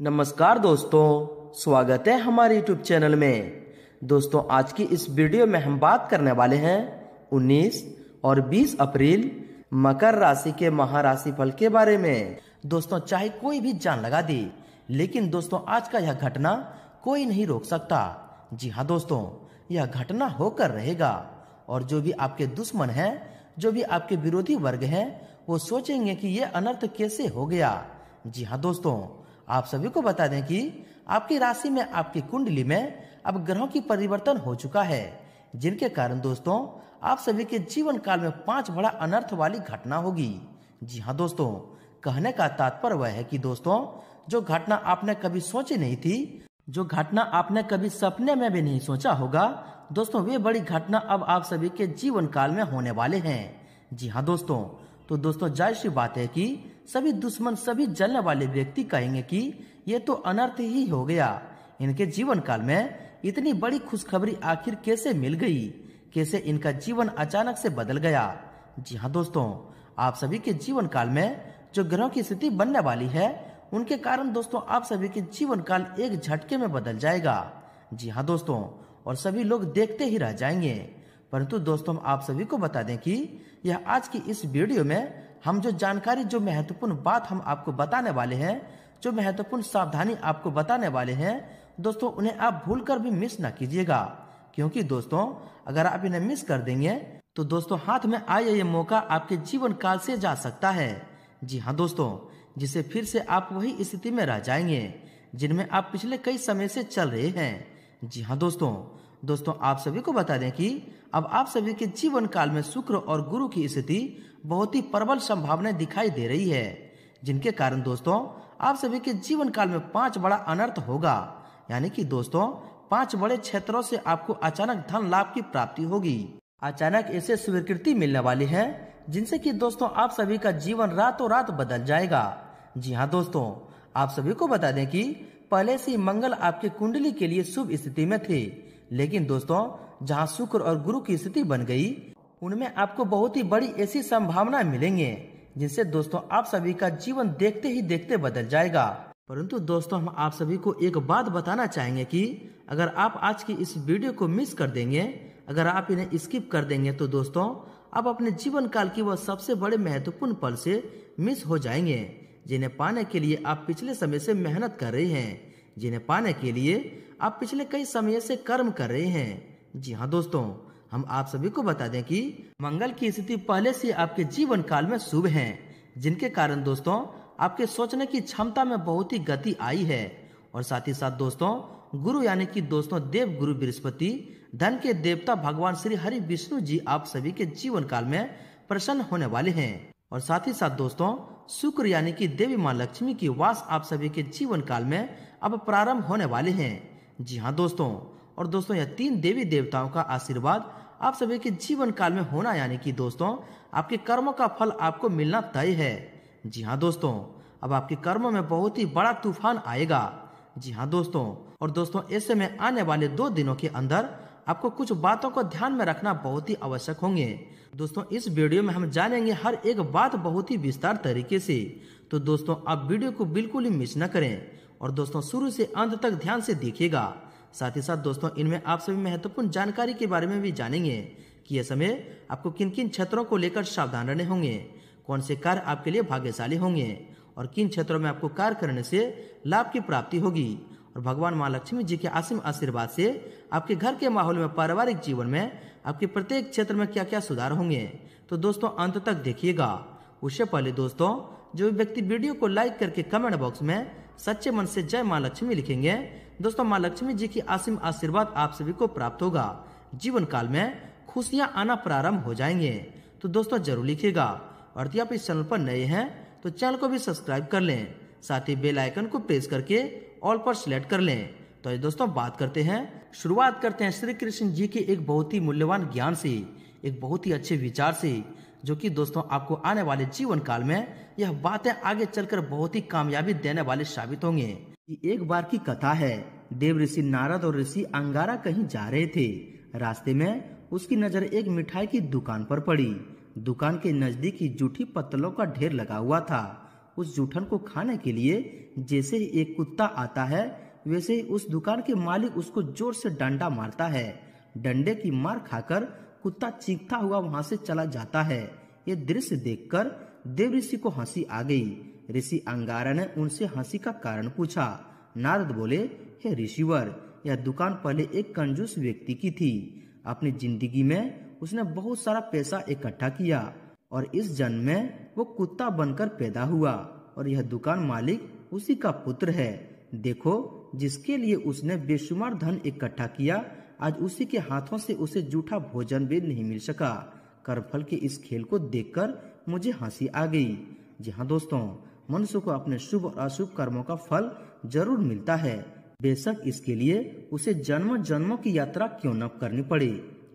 नमस्कार दोस्तों स्वागत है हमारे YouTube चैनल में दोस्तों आज की इस वीडियो में हम बात करने वाले हैं 19 और 20 अप्रैल मकर राशि के महाराशि फल के बारे में दोस्तों चाहे कोई भी जान लगा दी लेकिन दोस्तों आज का यह घटना कोई नहीं रोक सकता जी हाँ दोस्तों यह घटना होकर रहेगा और जो भी आपके दुश्मन हैं जो भी आपके विरोधी वर्ग हैं वो सोचेंगे कि यह अनर्थ कैसे हो गया जी हाँ दोस्तों आप सभी को बता दें कि आपकी राशि में आपकी कुंडली में अब ग्रहों की परिवर्तन हो चुका है जिनके कारण दोस्तों आप सभी के जीवन काल में पांच बड़ा अनर्थ वाली घटना होगी जी हाँ दोस्तों कहने का तात्पर्य वह है कि दोस्तों जो घटना आपने कभी सोची नहीं थी जो घटना आपने कभी सपने में भी नहीं सोचा होगा दोस्तों वे बड़ी घटना अब आप सभी के जीवन काल में होने वाले हैं जी हाँ दोस्तों तो दोस्तों जाहिर सी बात है कि सभी दुश्मन सभी जलने वाले व्यक्ति कहेंगे कि ये तो अनर्थ ही हो गया इनके जीवन काल में इतनी बड़ी खुशखबरी आखिर कैसे मिल गई कैसे इनका जीवन अचानक से बदल गया जी हाँ दोस्तों आप सभी के जीवन काल में जो ग्रहों की स्थिति बनने वाली है उनके कारण दोस्तों आप सभी के जीवन काल एक झटके में बदल जाएगा जी हाँ दोस्तों और सभी लोग देखते ही रह जाएंगे परंतु दोस्तों आप सभी को बता दें कि यह आज की इस वीडियो में हम जो जानकारी जो महत्वपूर्ण बात हम आपको बताने वाले हैं जो महत्वपूर्ण सावधानी आपको बताने वाले हैं दोस्तों उन्हें आप भूल कर भी मिस ना कीजिएगा क्योंकि दोस्तों अगर आप इन्हें मिस कर देंगे तो दोस्तों हाथ में आया ये मौका आपके जीवन काल से जा सकता है जी हाँ दोस्तों जिसे फिर से आप वही स्थिति में रह जाएंगे जिनमें आप पिछले कई समय से चल रहे हैं जी हाँ दोस्तों दोस्तों आप सभी को बता दें कि अब आप सभी के जीवन काल में शुक्र और गुरु की स्थिति बहुत ही प्रबल संभावना दिखाई दे रही है जिनके कारण दोस्तों आप सभी के जीवन काल में पांच बड़ा अनर्थ होगा यानी कि दोस्तों पांच बड़े क्षेत्रों से आपको अचानक धन लाभ की प्राप्ति होगी अचानक ऐसे स्वीकृति मिलने वाली है जिनसे कि दोस्तों आप सभी का जीवन रातों रात बदल जाएगा जी हाँ दोस्तों आप सभी को बता दें कि पहले से मंगल आपके कुंडली के लिए शुभ स्थिति में थे लेकिन दोस्तों जहाँ शुक्र और गुरु की स्थिति बन गई उनमें आपको बहुत ही बड़ी ऐसी संभावना मिलेंगे जिनसे दोस्तों आप सभी का जीवन देखते ही देखते बदल जाएगा परंतु दोस्तों हम आप सभी को एक बात बताना चाहेंगे कि अगर आप आज की इस वीडियो को मिस कर देंगे अगर आप इन्हें स्किप कर देंगे तो दोस्तों आप अपने जीवन काल की वह सबसे बड़े महत्वपूर्ण पल से मिस हो जाएंगे जिन्हें पाने के लिए आप पिछले समय से मेहनत कर रहे हैं जिन्हें पाने के लिए आप पिछले कई समय से कर्म कर रहे हैं जी हाँ दोस्तों हम आप सभी को बता दें कि मंगल की स्थिति पहले से आपके जीवन काल में शुभ है जिनके कारण दोस्तों आपके सोचने की क्षमता में बहुत ही गति आई है और साथ ही साथ दोस्तों गुरु यानी कि दोस्तों देव गुरु बृहस्पति धन के देवता भगवान श्री हरि विष्णु जी आप सभी के जीवन काल में प्रसन्न होने वाले हैं और साथ ही साथ दोस्तों शुक्र यानी कि देवी माँ लक्ष्मी की वास आप सभी के जीवन काल में अब प्रारंभ होने वाले हैं जी हाँ दोस्तों और दोस्तों यह तीन देवी देवताओं का आशीर्वाद आप सभी के जीवन काल में होना यानी कि दोस्तों आपके कर्मों का फल आपको मिलना तय है जी हाँ दोस्तों अब आपके कर्मों में बहुत ही बड़ा तूफान आएगा जी हाँ दोस्तों और दोस्तों ऐसे में आने वाले दो दिनों के अंदर आपको कुछ बातों को ध्यान में रखना बहुत ही आवश्यक होंगे दोस्तों इस वीडियो में हम जानेंगे हर एक बात बहुत ही विस्तार तरीके से तो दोस्तों आप वीडियो को बिल्कुल ही मिस न करें और दोस्तों शुरू से अंत तक ध्यान से देखिएगा साथ ही साथ दोस्तों इनमें आप सभी महत्वपूर्ण जानकारी के बारे में भी जानेंगे कि यह समय आपको किन किन क्षेत्रों को लेकर सावधान रहने होंगे कौन से कार्य आपके लिए भाग्यशाली होंगे और किन क्षेत्रों में आपको कार्य करने से लाभ की प्राप्ति होगी और भगवान माँ लक्ष्मी जी के असीम आशीर्वाद से आपके घर के माहौल में पारिवारिक जीवन में आपके प्रत्येक क्षेत्र में क्या क्या सुधार होंगे तो दोस्तों अंत तक देखिएगा उससे पहले दोस्तों जो व्यक्ति वीडियो को लाइक करके कमेंट बॉक्स में सच्चे मन से जय माँ लक्ष्मी लिखेंगे दोस्तों माँ लक्ष्मी जी की असीम आशीर्वाद आप सभी को प्राप्त होगा जीवन काल में खुशियाँ आना प्रारंभ हो जाएंगे तो दोस्तों जरूर लिखेगा और यदि आप इस चैनल पर नए हैं तो चैनल को भी सब्सक्राइब कर लें साथ ही बेल आइकन को प्रेस करके ऑल पर सिलेक्ट कर लें तो दोस्तों बात करते हैं शुरुआत करते हैं श्री कृष्ण जी के एक बहुत ही मूल्यवान ज्ञान से एक बहुत ही अच्छे विचार से जो कि दोस्तों आपको आने वाले जीवन काल में यह बातें आगे चलकर बहुत ही कामयाबी देने वाले साबित होंगे एक बार की कथा है देव ऋषि नारद और ऋषि अंगारा कहीं जा रहे थे रास्ते में उसकी नजर एक मिठाई की दुकान पर पड़ी दुकान के नजदीक ही जूठी पत्तलों का ढेर लगा हुआ था उस जूठन को खाने के लिए जैसे ही एक कुत्ता आता है वैसे ही उस दुकान के मालिक उसको जोर से डंडा मारता है डंडे की मार खाकर कुत्ता चीखता हुआ वहां से चला जाता है ये दृश्य देखकर देव ऋषि को हंसी आ गई ऋषि अंगारा ने उनसे हंसी का कारण पूछा नारद बोले हे ऋषिवर यह दुकान पहले एक कंजूस व्यक्ति की थी अपनी जिंदगी में उसने बहुत सारा पैसा इकट्ठा किया और इस जन्म में वो कुत्ता बनकर पैदा हुआ और यह दुकान मालिक उसी का पुत्र है देखो जिसके लिए उसने बेशुमार धन इकट्ठा किया आज उसी के हाथों से उसे जूठा भोजन भी नहीं मिल सका करफल के इस खेल को देखकर मुझे हंसी आ गई जी हाँ दोस्तों मनुष्य को अपने शुभ और अशुभ कर्मों का फल जरूर मिलता है बेशक इसके लिए उसे जन्म जन्मों की यात्रा क्यों न करनी पड़े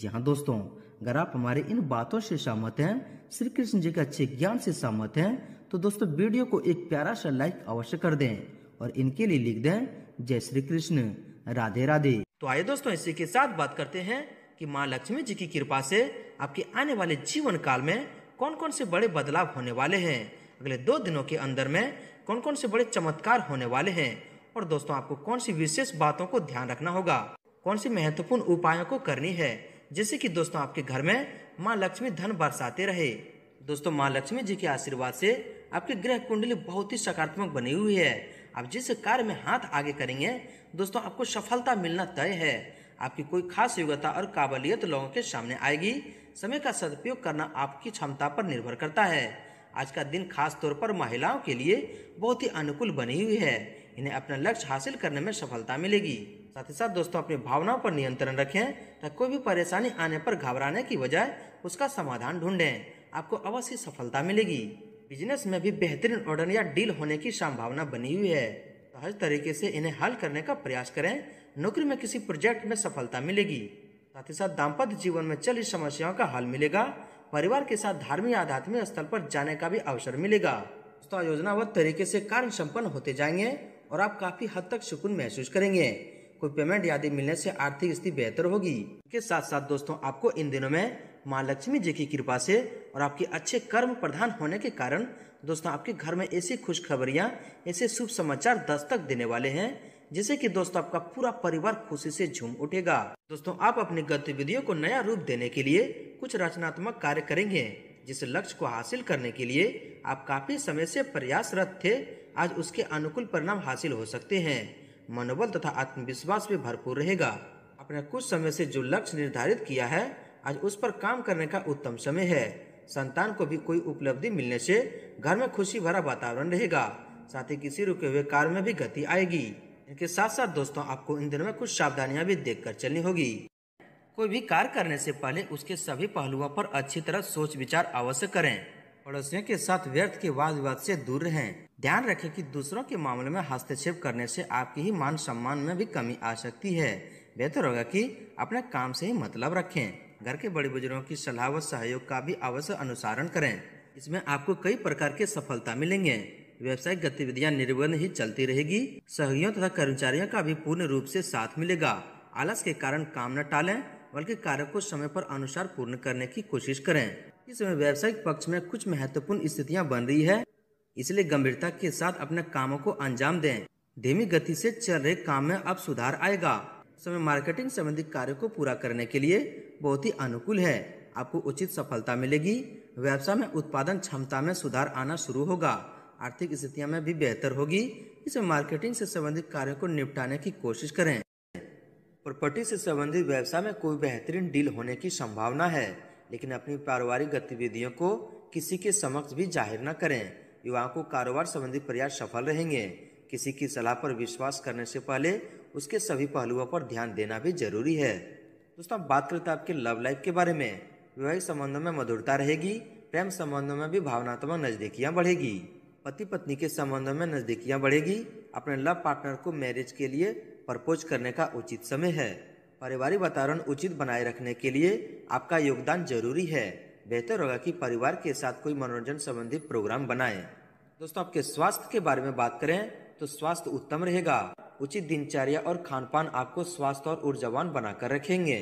जी हाँ दोस्तों अगर आप हमारे इन बातों से सहमत हैं श्री कृष्ण जी के अच्छे ज्ञान से सहमत हैं तो दोस्तों वीडियो को एक प्यारा सा लाइक अवश्य कर दें और इनके लिए लिख दें जय श्री कृष्ण राधे राधे तो आइए दोस्तों इसी के साथ बात करते हैं कि माँ लक्ष्मी जी की कृपा से आपके आने वाले जीवन काल में कौन कौन से बड़े बदलाव होने वाले हैं अगले दो दिनों के अंदर में कौन कौन से बड़े चमत्कार होने वाले हैं और दोस्तों आपको कौन सी विशेष बातों को ध्यान रखना होगा कौन सी महत्वपूर्ण उपायों को करनी है जैसे कि दोस्तों आपके घर में माँ लक्ष्मी धन बरसाते रहे दोस्तों माँ लक्ष्मी जी के आशीर्वाद से आपकी ग्रह कुंडली बहुत ही सकारात्मक बनी हुई है आप जिस कार्य में हाथ आगे करेंगे दोस्तों आपको सफलता मिलना तय है आपकी कोई खास योग्यता और काबिलियत लोगों के सामने आएगी समय का सदुपयोग करना आपकी क्षमता पर निर्भर करता है आज का दिन खास तौर पर महिलाओं के लिए बहुत ही अनुकूल बनी हुई है इन्हें अपना लक्ष्य हासिल करने में सफलता मिलेगी साथ ही साथ दोस्तों अपनी भावनाओं पर नियंत्रण रखें तथा कोई भी परेशानी आने पर घबराने की बजाय उसका समाधान ढूंढें आपको अवश्य सफलता मिलेगी बिजनेस में भी बेहतरीन ऑर्डर या डील होने की संभावना बनी हुई है तो हर तरीके से इन्हें हल करने का प्रयास करें नौकरी में किसी प्रोजेक्ट में सफलता मिलेगी साथ ही साथ दाम्पत्य जीवन में चल रही समस्याओं का हल मिलेगा परिवार के साथ धार्मिक आध्यात्मिक स्थल पर जाने का भी अवसर मिलेगा तो योजनाबद्ध तरीके से कार्य संपन्न होते जाएंगे और आप काफी हद तक सुकून महसूस करेंगे कोई पेमेंट आदि मिलने से आर्थिक स्थिति बेहतर होगी के साथ साथ दोस्तों आपको इन दिनों में माँ लक्ष्मी जी की कृपा से और आपके अच्छे कर्म प्रधान होने के कारण दोस्तों आपके घर में ऐसी खबरियाँ ऐसे शुभ समाचार दस्तक देने वाले हैं जिससे कि दोस्तों आपका पूरा परिवार खुशी से झूम उठेगा दोस्तों आप अपनी गतिविधियों को नया रूप देने के लिए कुछ रचनात्मक कार्य करेंगे जिस लक्ष्य को हासिल करने के लिए आप काफी समय से प्रयासरत थे आज उसके अनुकूल परिणाम हासिल हो सकते हैं मनोबल तथा आत्मविश्वास भी भरपूर रहेगा आपने कुछ समय से जो लक्ष्य निर्धारित किया है आज उस पर काम करने का उत्तम समय है संतान को भी कोई उपलब्धि मिलने से घर में खुशी भरा वातावरण रहेगा साथ ही किसी रुके हुए कार्य में भी गति आएगी इनके साथ साथ दोस्तों आपको इन दिनों में कुछ सावधानियां भी देखकर चलनी होगी कोई भी कार्य करने से पहले उसके सभी पहलुओं पर अच्छी तरह सोच विचार अवश्य करें पड़ोसियों के साथ व्यर्थ के वाद विवाद से दूर रहें ध्यान रखें कि दूसरों के मामले में हस्तक्षेप करने से आपकी ही मान सम्मान में भी कमी आ सकती है बेहतर होगा कि अपने काम से ही मतलब रखें घर के बड़े बुजुर्गों की सलाह व सहयोग का भी अवश्य अनुसारण करें इसमें आपको कई प्रकार के सफलता मिलेंगे व्यवसायिक गतिविधियां निर्वन ही चलती रहेगी सहयोगियों तथा कर्मचारियों का भी पूर्ण रूप से साथ मिलेगा आलस के कारण काम न टालें बल्कि कार्य को समय पर अनुसार पूर्ण करने की कोशिश करें इस समय व्यावसायिक पक्ष में कुछ महत्वपूर्ण स्थितियाँ बन रही है इसलिए गंभीरता के साथ अपने कामों को अंजाम दें धीमी गति से चल रहे काम में अब सुधार आएगा समय मार्केटिंग संबंधी कार्य को पूरा करने के लिए बहुत ही अनुकूल है आपको उचित सफलता मिलेगी व्यवसाय में उत्पादन क्षमता में सुधार आना शुरू होगा आर्थिक स्थितियां में भी बेहतर होगी इसमें मार्केटिंग से संबंधित कार्यों को निपटाने की कोशिश करें प्रॉपर्टी से संबंधित व्यवसाय में कोई बेहतरीन डील होने की संभावना है लेकिन अपनी पारिवारिक गतिविधियों को किसी के समक्ष भी जाहिर न करें युवाओं को कारोबार संबंधी प्रयास सफल रहेंगे किसी की सलाह पर विश्वास करने से पहले उसके सभी पहलुओं पर ध्यान देना भी जरूरी है दोस्तों बात करते हैं आपके लव लाइफ के बारे में वैवाहिक संबंधों में मधुरता रहेगी प्रेम संबंधों में भी भावनात्मक नजदीकियाँ बढ़ेगी पति पत्नी के संबंधों में नज़दीकियाँ बढ़ेगी अपने लव पार्टनर को मैरिज के लिए प्रपोज करने का उचित समय है पारिवारिक वातावरण उचित बनाए रखने के लिए आपका योगदान जरूरी है बेहतर होगा कि परिवार के साथ कोई मनोरंजन संबंधी प्रोग्राम बनाएं। दोस्तों आपके स्वास्थ्य के बारे में बात करें तो स्वास्थ्य उत्तम रहेगा उचित दिनचर्या और खान पान आपको स्वास्थ्य और ऊर्जावान बनाकर रखेंगे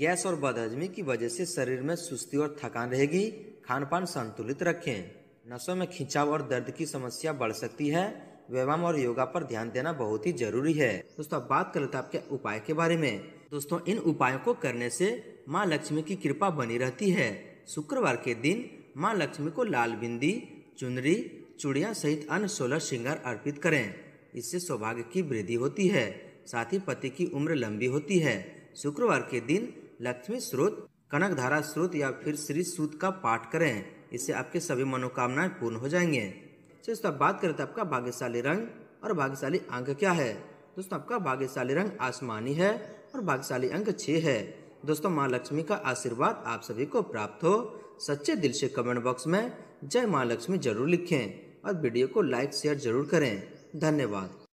गैस और बदहजमी की वजह से शरीर में सुस्ती और थकान रहेगी खान पान संतुलित रखें नसों में खिंचाव और दर्द की समस्या बढ़ सकती है व्यायाम और योगा पर ध्यान देना बहुत ही जरूरी है दोस्तों अब बात कर हैं आपके उपाय के बारे में दोस्तों इन उपायों को करने से माँ लक्ष्मी की कृपा बनी रहती है शुक्रवार के दिन माँ लक्ष्मी को लाल बिंदी चुनरी चूड़िया सहित अन्य सोलह श्रृंगार अर्पित करें इससे सौभाग्य की वृद्धि होती है साथ ही पति की उम्र लंबी होती है शुक्रवार के दिन लक्ष्मी स्रोत कनक धारा स्रोत या फिर श्री सूत का पाठ करें इससे आपके सभी मनोकामनाएं पूर्ण हो जाएंगे दोस्तों आप बात करें तो आपका भाग्यशाली रंग और भाग्यशाली अंक क्या है दोस्तों आपका भाग्यशाली रंग आसमानी है और भाग्यशाली अंक छः है दोस्तों माँ लक्ष्मी का आशीर्वाद आप सभी को प्राप्त हो सच्चे दिल से कमेंट बॉक्स में जय माँ लक्ष्मी जरूर लिखें और वीडियो को लाइक शेयर जरूर करें धन्यवाद